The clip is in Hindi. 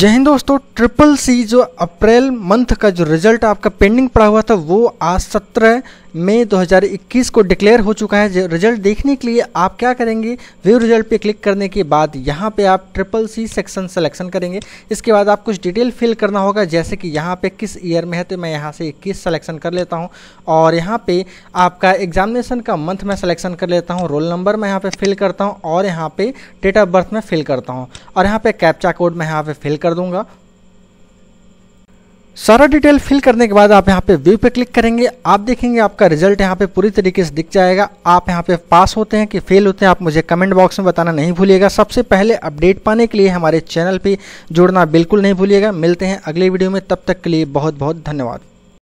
जय हिंद दोस्तों ट्रिपल सी जो अप्रैल मंथ का जो रिजल्ट आपका पेंडिंग पड़ा हुआ था वो आज सत्रह मई 2021 को डिक्लेयर हो चुका है रिजल्ट देखने के लिए आप क्या करेंगे व्यू रिजल्ट पे क्लिक करने के बाद यहाँ पे आप ट्रिपल सी सेक्शन सिलेक्शन करेंगे इसके बाद आप कुछ डिटेल फिल करना होगा जैसे कि यहाँ पे किस ईयर में है तो मैं यहाँ से इक्कीस सेलेक्शन कर लेता हूँ और यहाँ पर आपका एग्जामिनेशन का मंथ मैं सिलेक्शन कर लेता हूँ रोल नंबर मैं यहाँ पर फिल करता हूँ और यहाँ पर डेट ऑफ बर्थ में फिल करता हूँ और यहाँ पर कैप्चा कोड मैं यहाँ पर फिल कर दूंगा सारा डिटेल फिल करने के बाद आप यहाँ पे व्यू पे क्लिक करेंगे आप देखेंगे आपका रिजल्ट यहाँ पे पूरी तरीके से दिख जाएगा आप यहाँ पे पास होते हैं कि फेल होते हैं आप मुझे कमेंट बॉक्स में बताना नहीं भूलिएगा सबसे पहले अपडेट पाने के लिए हमारे चैनल पे जुड़ना बिल्कुल नहीं भूलिएगा मिलते हैं अगले वीडियो में तब तक के लिए बहुत बहुत धन्यवाद